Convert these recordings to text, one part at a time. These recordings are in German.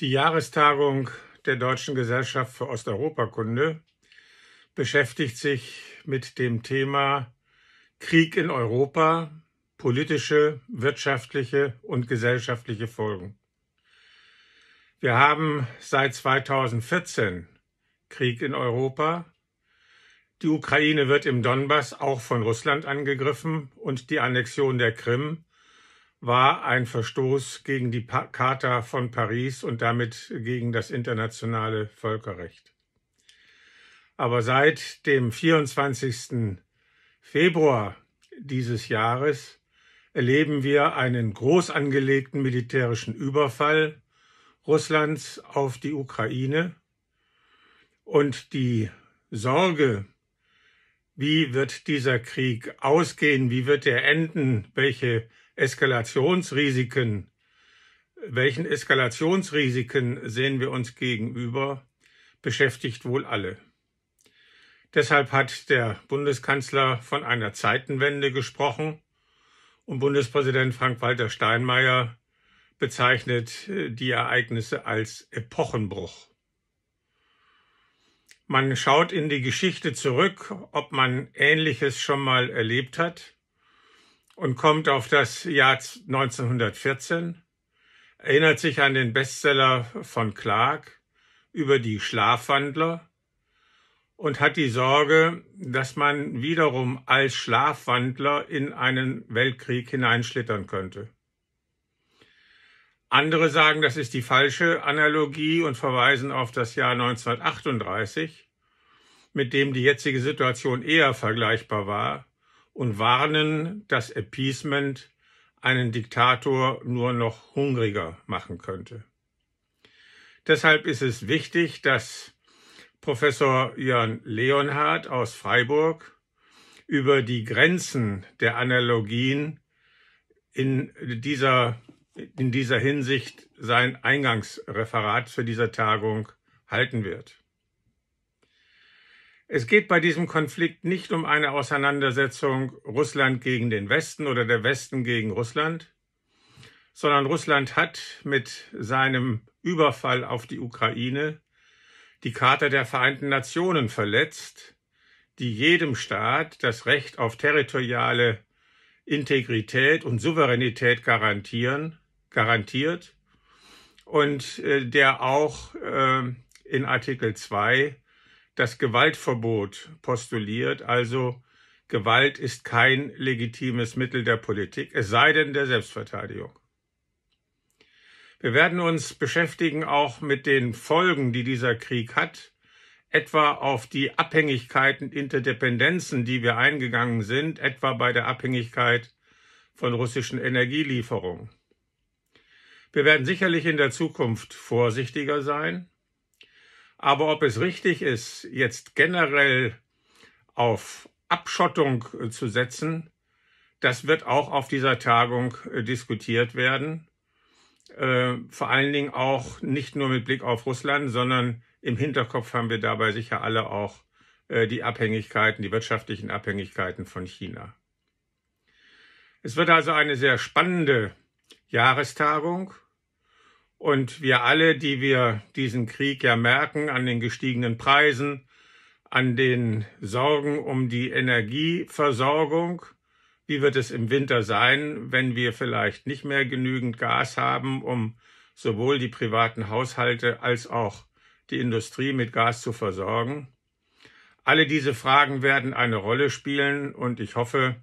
Die Jahrestagung der Deutschen Gesellschaft für Osteuropakunde beschäftigt sich mit dem Thema Krieg in Europa, politische, wirtschaftliche und gesellschaftliche Folgen. Wir haben seit 2014 Krieg in Europa. Die Ukraine wird im Donbass auch von Russland angegriffen und die Annexion der Krim war ein Verstoß gegen die Charta von Paris und damit gegen das internationale Völkerrecht. Aber seit dem 24. Februar dieses Jahres erleben wir einen groß angelegten militärischen Überfall Russlands auf die Ukraine und die Sorge wie wird dieser Krieg ausgehen, wie wird er enden, welche Eskalationsrisiken, welchen Eskalationsrisiken sehen wir uns gegenüber, beschäftigt wohl alle. Deshalb hat der Bundeskanzler von einer Zeitenwende gesprochen und Bundespräsident Frank-Walter Steinmeier bezeichnet äh, die Ereignisse als Epochenbruch. Man schaut in die Geschichte zurück, ob man Ähnliches schon mal erlebt hat und kommt auf das Jahr 1914, erinnert sich an den Bestseller von Clark über die Schlafwandler und hat die Sorge, dass man wiederum als Schlafwandler in einen Weltkrieg hineinschlittern könnte. Andere sagen, das ist die falsche Analogie und verweisen auf das Jahr 1938, mit dem die jetzige Situation eher vergleichbar war, und warnen, dass Appeasement einen Diktator nur noch hungriger machen könnte. Deshalb ist es wichtig, dass Professor Jörn Leonhardt aus Freiburg über die Grenzen der Analogien in dieser in dieser Hinsicht sein Eingangsreferat für diese Tagung halten wird. Es geht bei diesem Konflikt nicht um eine Auseinandersetzung Russland gegen den Westen oder der Westen gegen Russland, sondern Russland hat mit seinem Überfall auf die Ukraine die Charta der Vereinten Nationen verletzt, die jedem Staat das Recht auf territoriale Integrität und Souveränität garantieren garantiert und äh, der auch äh, in Artikel 2 das Gewaltverbot postuliert. Also Gewalt ist kein legitimes Mittel der Politik, es sei denn der Selbstverteidigung. Wir werden uns beschäftigen auch mit den Folgen, die dieser Krieg hat, etwa auf die Abhängigkeiten, Interdependenzen, die wir eingegangen sind, etwa bei der Abhängigkeit von russischen Energielieferungen. Wir werden sicherlich in der Zukunft vorsichtiger sein. Aber ob es richtig ist, jetzt generell auf Abschottung äh, zu setzen, das wird auch auf dieser Tagung äh, diskutiert werden. Äh, vor allen Dingen auch nicht nur mit Blick auf Russland, sondern im Hinterkopf haben wir dabei sicher alle auch die Abhängigkeiten, die wirtschaftlichen Abhängigkeiten von China. Es wird also eine sehr spannende Jahrestagung. Und wir alle, die wir diesen Krieg ja merken an den gestiegenen Preisen, an den Sorgen um die Energieversorgung, wie wird es im Winter sein, wenn wir vielleicht nicht mehr genügend Gas haben, um sowohl die privaten Haushalte als auch die Industrie mit Gas zu versorgen? Alle diese Fragen werden eine Rolle spielen und ich hoffe,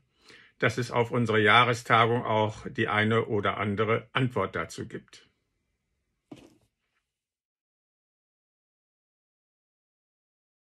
dass es auf unsere Jahrestagung auch die eine oder andere Antwort dazu gibt.